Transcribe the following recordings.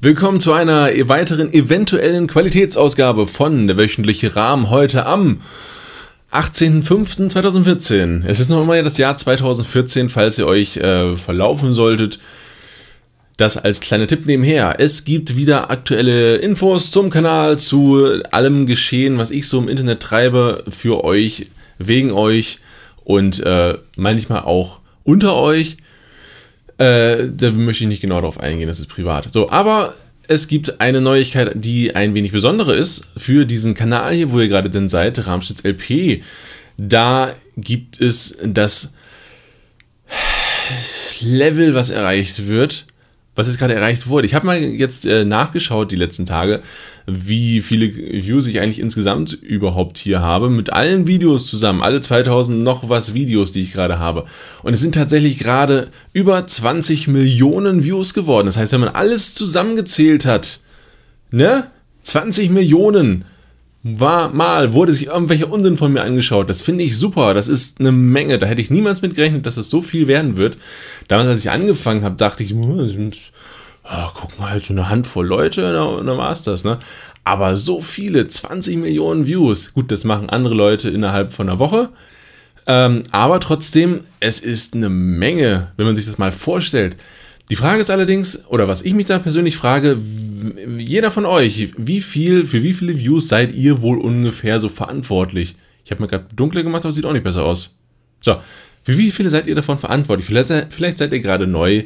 Willkommen zu einer weiteren eventuellen Qualitätsausgabe von der wöchentliche Rahmen heute am 18.05.2014. Es ist noch immer das Jahr 2014, falls ihr euch äh, verlaufen solltet. Das als kleiner Tipp nebenher. Es gibt wieder aktuelle Infos zum Kanal, zu allem Geschehen, was ich so im Internet treibe, für euch, wegen euch und äh, manchmal auch unter euch. Äh, da möchte ich nicht genau darauf eingehen, das ist privat. So, aber es gibt eine Neuigkeit, die ein wenig besondere ist für diesen Kanal hier, wo ihr gerade denn seid, Rahmstitz LP. Da gibt es das Level, was erreicht wird, was jetzt gerade erreicht wurde. Ich habe mal jetzt äh, nachgeschaut die letzten Tage, wie viele Views ich eigentlich insgesamt überhaupt hier habe, mit allen Videos zusammen, alle 2000 noch was Videos, die ich gerade habe. Und es sind tatsächlich gerade über 20 Millionen Views geworden. Das heißt, wenn man alles zusammengezählt hat, ne? 20 Millionen war mal, wurde sich irgendwelcher Unsinn von mir angeschaut. Das finde ich super. Das ist eine Menge. Da hätte ich niemals mit gerechnet, dass das so viel werden wird. Damals, als ich angefangen habe, dachte ich, oh, guck mal, halt so eine Handvoll Leute und in der Masters, ne? Aber so viele, 20 Millionen Views. Gut, das machen andere Leute innerhalb von einer Woche. Ähm, aber trotzdem, es ist eine Menge, wenn man sich das mal vorstellt. Die Frage ist allerdings, oder was ich mich da persönlich frage, jeder von euch, wie viel, für wie viele Views seid ihr wohl ungefähr so verantwortlich? Ich habe mir gerade dunkler gemacht, aber sieht auch nicht besser aus. So, für wie viele seid ihr davon verantwortlich? Vielleicht, vielleicht seid ihr gerade neu,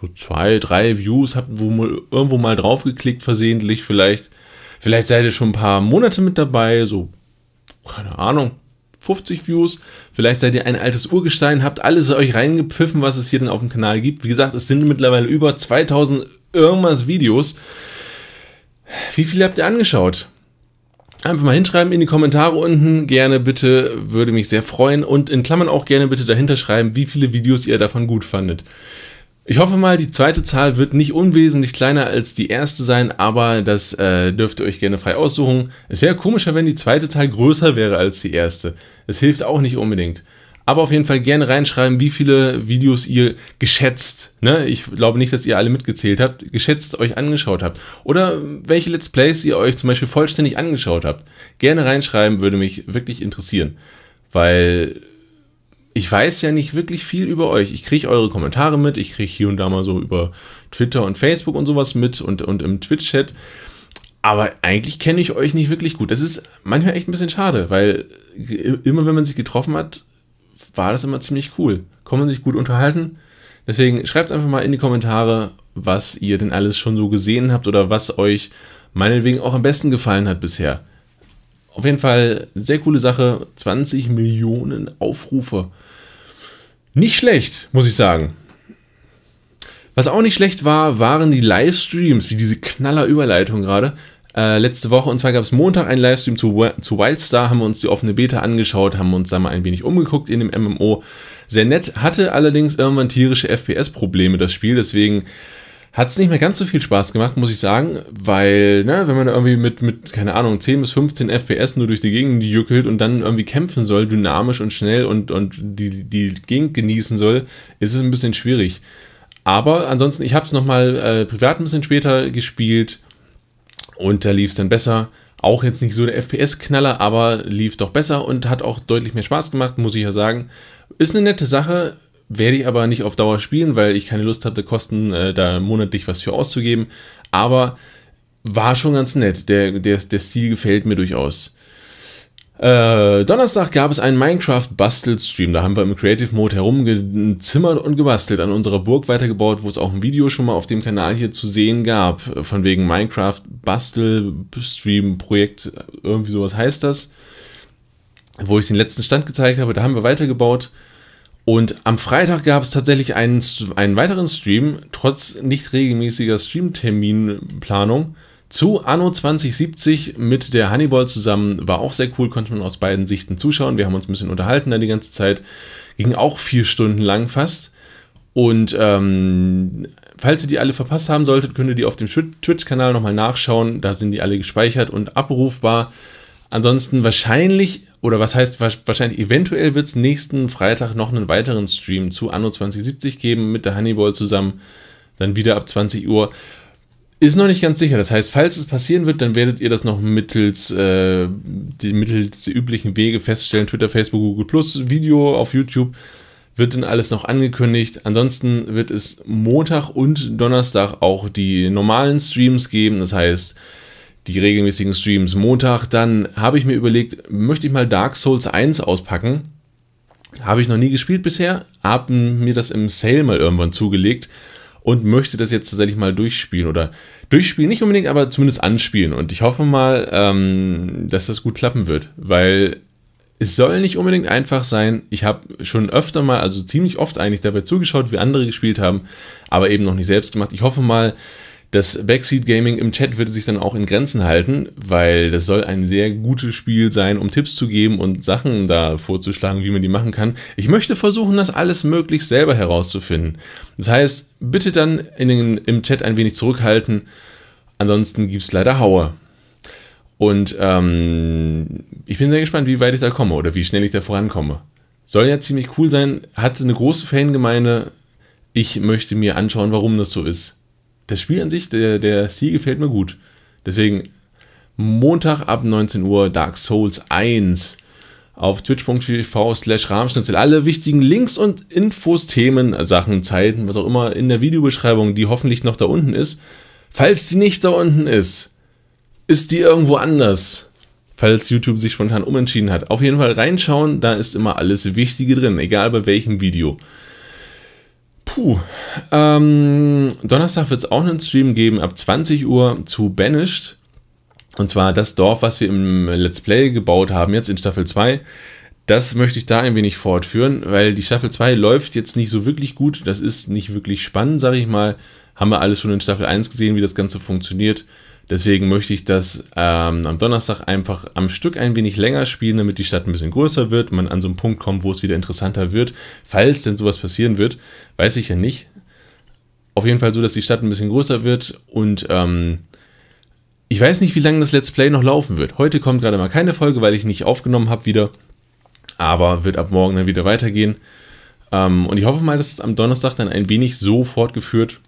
so zwei, drei Views, habt irgendwo mal draufgeklickt versehentlich vielleicht. Vielleicht seid ihr schon ein paar Monate mit dabei, so, keine Ahnung, 50 Views. Vielleicht seid ihr ein altes Urgestein, habt alles euch reingepfiffen, was es hier denn auf dem Kanal gibt. Wie gesagt, es sind mittlerweile über 2000 irgendwas Videos. Wie viele habt ihr angeschaut? Einfach mal hinschreiben in die Kommentare unten, gerne bitte, würde mich sehr freuen und in Klammern auch gerne bitte dahinter schreiben, wie viele Videos ihr davon gut fandet. Ich hoffe mal, die zweite Zahl wird nicht unwesentlich kleiner als die erste sein, aber das äh, dürft ihr euch gerne frei aussuchen. Es wäre komischer, wenn die zweite Zahl größer wäre als die erste. Es hilft auch nicht unbedingt. Aber auf jeden Fall gerne reinschreiben, wie viele Videos ihr geschätzt, ne? ich glaube nicht, dass ihr alle mitgezählt habt, geschätzt euch angeschaut habt. Oder welche Let's Plays ihr euch zum Beispiel vollständig angeschaut habt. Gerne reinschreiben, würde mich wirklich interessieren. Weil ich weiß ja nicht wirklich viel über euch. Ich kriege eure Kommentare mit, ich kriege hier und da mal so über Twitter und Facebook und sowas mit und, und im Twitch-Chat. Aber eigentlich kenne ich euch nicht wirklich gut. Das ist manchmal echt ein bisschen schade, weil äh, immer wenn man sich getroffen hat, war das immer ziemlich cool. Kann man sich gut unterhalten. Deswegen schreibt einfach mal in die Kommentare, was ihr denn alles schon so gesehen habt oder was euch meinetwegen auch am besten gefallen hat bisher. Auf jeden Fall sehr coole Sache. 20 Millionen Aufrufe. Nicht schlecht, muss ich sagen. Was auch nicht schlecht war, waren die Livestreams, wie diese knaller Überleitung gerade. Äh, letzte Woche, und zwar gab es Montag einen Livestream zu, zu Wildstar, haben wir uns die offene Beta angeschaut, haben uns da mal ein wenig umgeguckt in dem MMO. Sehr nett, hatte allerdings irgendwann tierische FPS-Probleme, das Spiel, deswegen hat es nicht mehr ganz so viel Spaß gemacht, muss ich sagen, weil, ne, wenn man irgendwie mit, mit, keine Ahnung, 10 bis 15 FPS nur durch die Gegend juckelt und dann irgendwie kämpfen soll, dynamisch und schnell und, und die, die Gegend genießen soll, ist es ein bisschen schwierig. Aber ansonsten, ich habe es nochmal äh, privat ein bisschen später gespielt und da lief es dann besser. Auch jetzt nicht so der FPS-Knaller, aber lief doch besser und hat auch deutlich mehr Spaß gemacht, muss ich ja sagen. Ist eine nette Sache, werde ich aber nicht auf Dauer spielen, weil ich keine Lust hatte, Kosten äh, da monatlich was für auszugeben. Aber war schon ganz nett. Der, der, der Stil gefällt mir durchaus. Äh, Donnerstag gab es einen Minecraft-Bastel-Stream. Da haben wir im Creative Mode herumgezimmert und gebastelt, an unserer Burg weitergebaut, wo es auch ein Video schon mal auf dem Kanal hier zu sehen gab. Von wegen Minecraft-Bastel-Stream-Projekt, irgendwie sowas heißt das. Wo ich den letzten Stand gezeigt habe, da haben wir weitergebaut. Und am Freitag gab es tatsächlich einen, einen weiteren Stream, trotz nicht regelmäßiger Streamterminplanung, zu Anno 2070 mit der Honeyball zusammen. War auch sehr cool, konnte man aus beiden Sichten zuschauen. Wir haben uns ein bisschen unterhalten da die ganze Zeit. Ging auch vier Stunden lang fast. Und ähm, falls ihr die alle verpasst haben solltet, könnt ihr die auf dem Twitch-Kanal nochmal nachschauen. Da sind die alle gespeichert und abrufbar. Ansonsten wahrscheinlich, oder was heißt wahrscheinlich, eventuell wird es nächsten Freitag noch einen weiteren Stream zu Anno 2070 geben mit der Honeyball zusammen. Dann wieder ab 20 Uhr. Ist noch nicht ganz sicher. Das heißt, falls es passieren wird, dann werdet ihr das noch mittels, äh, die, mittels der üblichen Wege feststellen. Twitter, Facebook, Google Plus, Video auf YouTube wird dann alles noch angekündigt. Ansonsten wird es Montag und Donnerstag auch die normalen Streams geben. Das heißt, die regelmäßigen Streams. Montag, dann habe ich mir überlegt, möchte ich mal Dark Souls 1 auspacken. Habe ich noch nie gespielt bisher, habe mir das im Sale mal irgendwann zugelegt und möchte das jetzt tatsächlich mal durchspielen oder durchspielen nicht unbedingt, aber zumindest anspielen. Und ich hoffe mal, ähm, dass das gut klappen wird, weil es soll nicht unbedingt einfach sein. Ich habe schon öfter mal, also ziemlich oft eigentlich dabei zugeschaut, wie andere gespielt haben, aber eben noch nicht selbst gemacht. Ich hoffe mal, das Backseat Gaming im Chat würde sich dann auch in Grenzen halten, weil das soll ein sehr gutes Spiel sein, um Tipps zu geben und Sachen da vorzuschlagen, wie man die machen kann. Ich möchte versuchen, das alles möglichst selber herauszufinden. Das heißt, bitte dann den, im Chat ein wenig zurückhalten, ansonsten gibt es leider Hauer. Und ähm, ich bin sehr gespannt, wie weit ich da komme oder wie schnell ich da vorankomme. Soll ja ziemlich cool sein, hat eine große Fangemeinde. Ich möchte mir anschauen, warum das so ist das Spiel an sich, der, der Stil gefällt mir gut. Deswegen Montag ab 19 Uhr Dark Souls 1 auf twitch.tv slash rahmschnitzel. Alle wichtigen Links und Infos, Themen, Sachen, Zeiten, was auch immer in der Videobeschreibung, die hoffentlich noch da unten ist. Falls die nicht da unten ist, ist die irgendwo anders. Falls YouTube sich spontan umentschieden hat. Auf jeden Fall reinschauen, da ist immer alles Wichtige drin, egal bei welchem Video. Puh. Ähm, Donnerstag wird es auch einen Stream geben ab 20 Uhr zu Banished. Und zwar das Dorf, was wir im Let's Play gebaut haben, jetzt in Staffel 2. Das möchte ich da ein wenig fortführen, weil die Staffel 2 läuft jetzt nicht so wirklich gut. Das ist nicht wirklich spannend, sage ich mal. Haben wir alles schon in Staffel 1 gesehen, wie das Ganze funktioniert. Deswegen möchte ich das ähm, am Donnerstag einfach am Stück ein wenig länger spielen, damit die Stadt ein bisschen größer wird, man an so einen Punkt kommt, wo es wieder interessanter wird. Falls denn sowas passieren wird, weiß ich ja nicht. Auf jeden Fall so, dass die Stadt ein bisschen größer wird und ähm, ich weiß nicht, wie lange das Let's Play noch laufen wird. Heute kommt gerade mal keine Folge, weil ich nicht aufgenommen habe wieder, aber wird ab morgen dann wieder weitergehen. Ähm, und ich hoffe mal, dass es am Donnerstag dann ein wenig so fortgeführt wird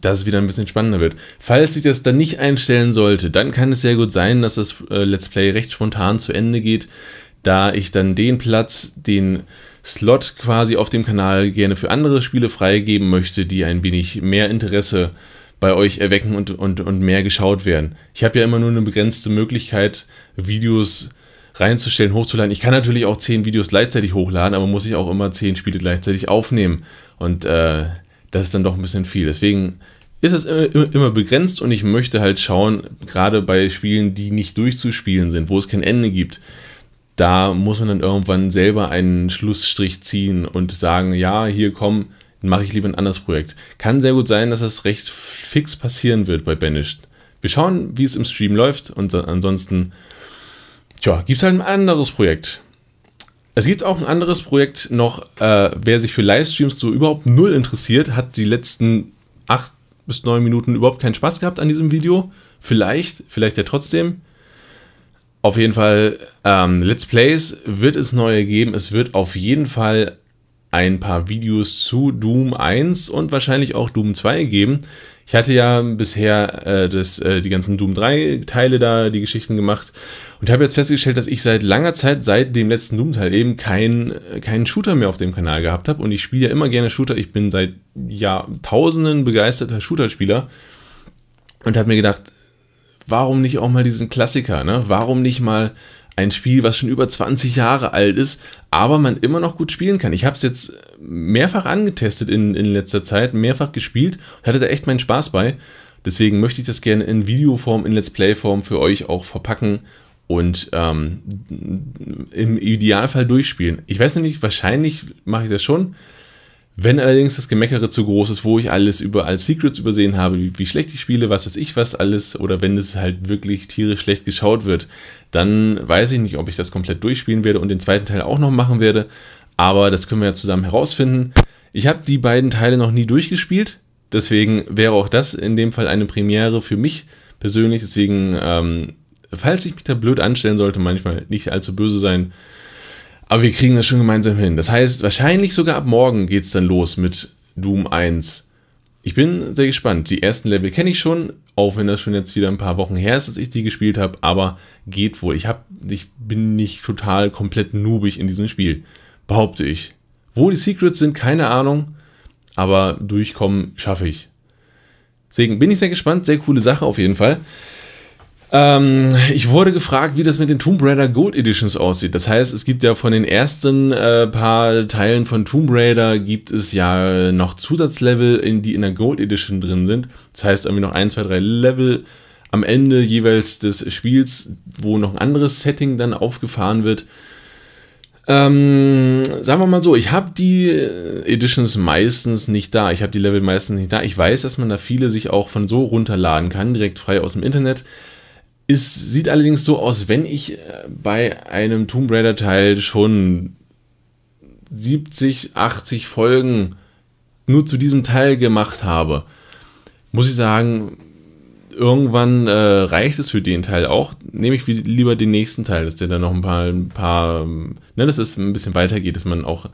dass es wieder ein bisschen spannender wird. Falls ich das dann nicht einstellen sollte, dann kann es sehr gut sein, dass das äh, Let's Play recht spontan zu Ende geht, da ich dann den Platz, den Slot quasi auf dem Kanal gerne für andere Spiele freigeben möchte, die ein wenig mehr Interesse bei euch erwecken und, und, und mehr geschaut werden. Ich habe ja immer nur eine begrenzte Möglichkeit, Videos reinzustellen, hochzuladen. Ich kann natürlich auch 10 Videos gleichzeitig hochladen, aber muss ich auch immer 10 Spiele gleichzeitig aufnehmen. Und äh, das ist dann doch ein bisschen viel. Deswegen ist es immer, immer begrenzt und ich möchte halt schauen, gerade bei Spielen, die nicht durchzuspielen sind, wo es kein Ende gibt, da muss man dann irgendwann selber einen Schlussstrich ziehen und sagen, ja, hier komm, mache ich lieber ein anderes Projekt. Kann sehr gut sein, dass das recht fix passieren wird bei Banished. Wir schauen, wie es im Stream läuft und ansonsten, tja, gibt es halt ein anderes Projekt. Es gibt auch ein anderes Projekt noch, äh, wer sich für Livestreams so überhaupt null interessiert, hat die letzten acht bis neun Minuten überhaupt keinen Spaß gehabt an diesem Video. Vielleicht, vielleicht ja trotzdem. Auf jeden Fall, ähm, Let's Plays wird es neue geben. Es wird auf jeden Fall ein paar Videos zu Doom 1 und wahrscheinlich auch Doom 2 geben. Ich hatte ja bisher äh, das, äh, die ganzen Doom 3 Teile da, die Geschichten gemacht und habe jetzt festgestellt, dass ich seit langer Zeit, seit dem letzten Doom Teil eben keinen äh, keinen Shooter mehr auf dem Kanal gehabt habe und ich spiele ja immer gerne Shooter. Ich bin seit Jahrtausenden begeisterter Shooter-Spieler und habe mir gedacht, warum nicht auch mal diesen Klassiker, ne? Warum nicht mal ein Spiel, was schon über 20 Jahre alt ist, aber man immer noch gut spielen kann. Ich habe es jetzt mehrfach angetestet in, in letzter Zeit, mehrfach gespielt hatte da echt meinen Spaß bei. Deswegen möchte ich das gerne in Videoform, in Let's Play-Form für euch auch verpacken und ähm, im Idealfall durchspielen. Ich weiß noch nicht, wahrscheinlich mache ich das schon. Wenn allerdings das Gemeckere zu groß ist, wo ich alles überall Secrets übersehen habe, wie, wie, schlecht ich spiele, was weiß ich was alles, oder wenn es halt wirklich tierisch schlecht geschaut wird, dann weiß ich nicht, ob ich das komplett durchspielen werde und den zweiten Teil auch noch machen werde. Aber das können wir ja zusammen herausfinden. Ich habe die beiden Teile noch nie durchgespielt, deswegen wäre auch das in dem Fall eine Premiere für mich persönlich. Deswegen, ähm, falls ich mich da blöd anstellen sollte, manchmal nicht allzu böse sein. Aber wir kriegen das schon gemeinsam hin. Das heißt, wahrscheinlich sogar ab morgen geht es dann los mit Doom 1. Ich bin sehr gespannt. Die ersten Level kenne ich schon, auch wenn das schon jetzt wieder ein paar Wochen her ist, dass ich die gespielt habe, aber geht wohl. Ich, hab, ich bin nicht total komplett noobig in diesem Spiel, behaupte ich. Wo die Secrets sind, keine Ahnung, aber durchkommen schaffe ich. Deswegen bin ich sehr gespannt, sehr coole Sache auf jeden Fall. Ähm, ich wurde gefragt, wie das mit den Tomb Raider Gold Editions aussieht. Das heißt, es gibt ja von den ersten äh, paar Teilen von Tomb Raider gibt es ja noch Zusatzlevel, in, die in der Gold Edition drin sind. Das heißt, irgendwie noch ein, zwei, drei Level am Ende jeweils des Spiels, wo noch ein anderes Setting dann aufgefahren wird. Ähm, sagen wir mal so, ich habe die äh, Editions meistens nicht da. Ich habe die Level meistens nicht da. Ich weiß, dass man da viele sich auch von so runterladen kann, direkt frei aus dem Internet. Es sieht allerdings so aus, wenn ich äh, bei einem Tomb Raider Teil schon 70, 80 Folgen nur zu diesem Teil gemacht habe, muss ich sagen, irgendwann äh, reicht es für den Teil auch. Nehme ich lieber den nächsten Teil, dass der dann noch ein paar, ein paar ähm, ne, dass es ein bisschen weitergeht, dass man auch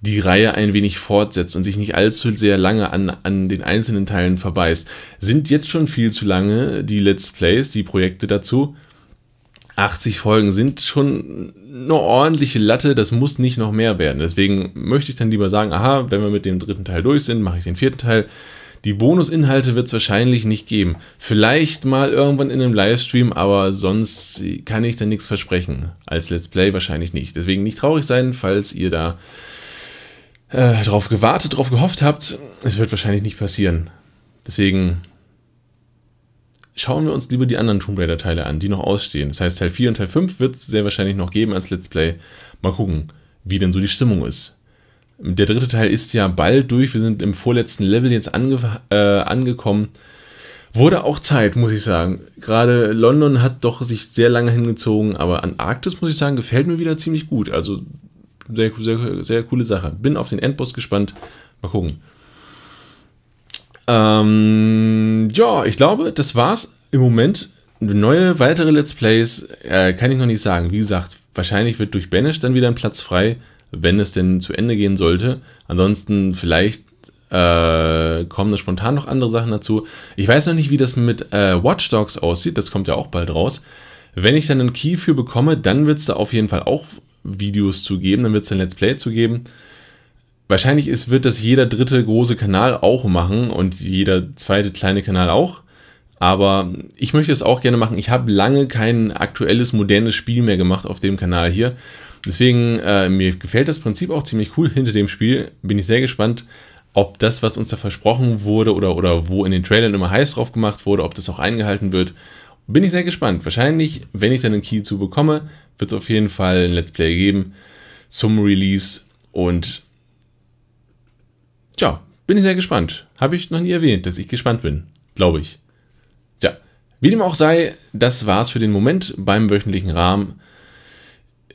die Reihe ein wenig fortsetzt und sich nicht allzu sehr lange an, an den einzelnen Teilen verbeißt. Sind jetzt schon viel zu lange die Let's Plays, die Projekte dazu. 80 Folgen sind schon eine ordentliche Latte, das muss nicht noch mehr werden. Deswegen möchte ich dann lieber sagen, aha, wenn wir mit dem dritten Teil durch sind, mache ich den vierten Teil. Die Bonusinhalte wird es wahrscheinlich nicht geben. Vielleicht mal irgendwann in einem Livestream, aber sonst kann ich da nichts versprechen. Als Let's Play wahrscheinlich nicht. Deswegen nicht traurig sein, falls ihr da äh, drauf gewartet, drauf gehofft habt. Es wird wahrscheinlich nicht passieren. Deswegen schauen wir uns lieber die anderen Tomb Raider Teile an, die noch ausstehen. Das heißt, Teil 4 und Teil 5 wird es sehr wahrscheinlich noch geben als Let's Play. Mal gucken, wie denn so die Stimmung ist. Der dritte Teil ist ja bald durch. Wir sind im vorletzten Level jetzt ange äh, angekommen. Wurde auch Zeit, muss ich sagen. Gerade London hat doch sich sehr lange hingezogen, aber Antarktis, muss ich sagen, gefällt mir wieder ziemlich gut. Also sehr, sehr, sehr coole Sache. Bin auf den Endboss gespannt. Mal gucken. Ähm, ja, ich glaube, das war's im Moment. Neue, weitere Let's Plays äh, kann ich noch nicht sagen. Wie gesagt, wahrscheinlich wird durch Banish dann wieder ein Platz frei, wenn es denn zu Ende gehen sollte. Ansonsten vielleicht äh, kommen da spontan noch andere Sachen dazu. Ich weiß noch nicht, wie das mit äh, Watch Dogs aussieht. Das kommt ja auch bald raus. Wenn ich dann einen Key für bekomme, dann wird es da auf jeden Fall auch Videos zu geben, dann wird es ein Let's Play zu geben. Wahrscheinlich ist, wird das jeder dritte große Kanal auch machen und jeder zweite kleine Kanal auch. Aber ich möchte es auch gerne machen. Ich habe lange kein aktuelles, modernes Spiel mehr gemacht auf dem Kanal hier. Deswegen, äh, mir gefällt das Prinzip auch ziemlich cool hinter dem Spiel. Bin ich sehr gespannt, ob das, was uns da versprochen wurde oder, oder wo in den Trailern immer heiß drauf gemacht wurde, ob das auch eingehalten wird bin ich sehr gespannt. Wahrscheinlich, wenn ich dann den Key zu bekomme, wird es auf jeden Fall ein Let's Play geben zum Release. Und ja, bin ich sehr gespannt. Habe ich noch nie erwähnt, dass ich gespannt bin. Glaube ich. Tja, wie dem auch sei, das war es für den Moment beim wöchentlichen Rahmen.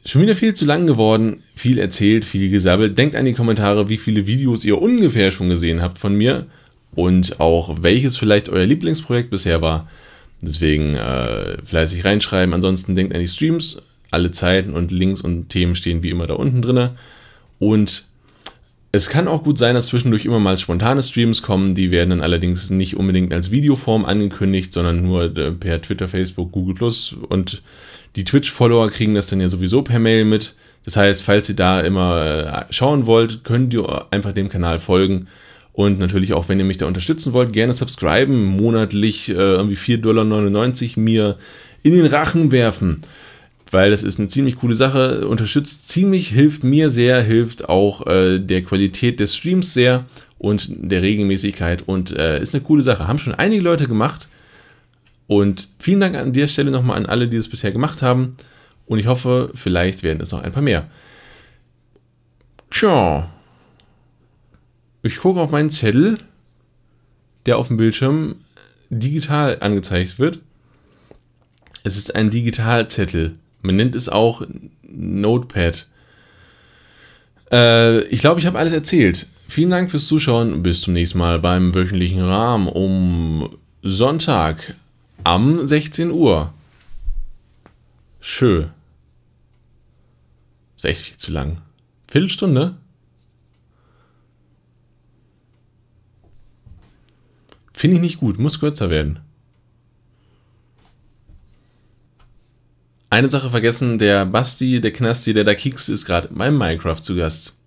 Schon wieder viel zu lang geworden, viel erzählt, viel gesabbelt. Denkt an die Kommentare, wie viele Videos ihr ungefähr schon gesehen habt von mir und auch welches vielleicht euer Lieblingsprojekt bisher war. Deswegen äh, fleißig reinschreiben. Ansonsten denkt an die Streams. Alle Zeiten und Links und Themen stehen wie immer da unten drin. Und es kann auch gut sein, dass zwischendurch immer mal spontane Streams kommen. Die werden dann allerdings nicht unbedingt als Videoform angekündigt, sondern nur äh, per Twitter, Facebook, Google Plus. Und die Twitch-Follower kriegen das dann ja sowieso per Mail mit. Das heißt, falls ihr da immer äh, schauen wollt, könnt ihr einfach dem Kanal folgen und natürlich auch, wenn ihr mich da unterstützen wollt, gerne subscriben, monatlich äh, irgendwie 4,99 Dollar mir in den Rachen werfen. Weil das ist eine ziemlich coole Sache, unterstützt ziemlich, hilft mir sehr, hilft auch äh, der Qualität des Streams sehr und der Regelmäßigkeit und äh, ist eine coole Sache. Haben schon einige Leute gemacht und vielen Dank an der Stelle nochmal an alle, die das bisher gemacht haben und ich hoffe, vielleicht werden es noch ein paar mehr. Ciao. Ich gucke auf meinen Zettel, der auf dem Bildschirm digital angezeigt wird. Es ist ein Digitalzettel. Man nennt es auch Notepad. Äh, ich glaube, ich habe alles erzählt. Vielen Dank fürs Zuschauen. Bis zum nächsten Mal beim wöchentlichen Rahmen um Sonntag am 16 Uhr. Schön. Das war echt viel zu lang. Viertelstunde? Finde ich nicht gut, muss kürzer werden. Eine Sache vergessen, der Basti, der Knasti, der da Kicks ist gerade beim Minecraft zu Gast.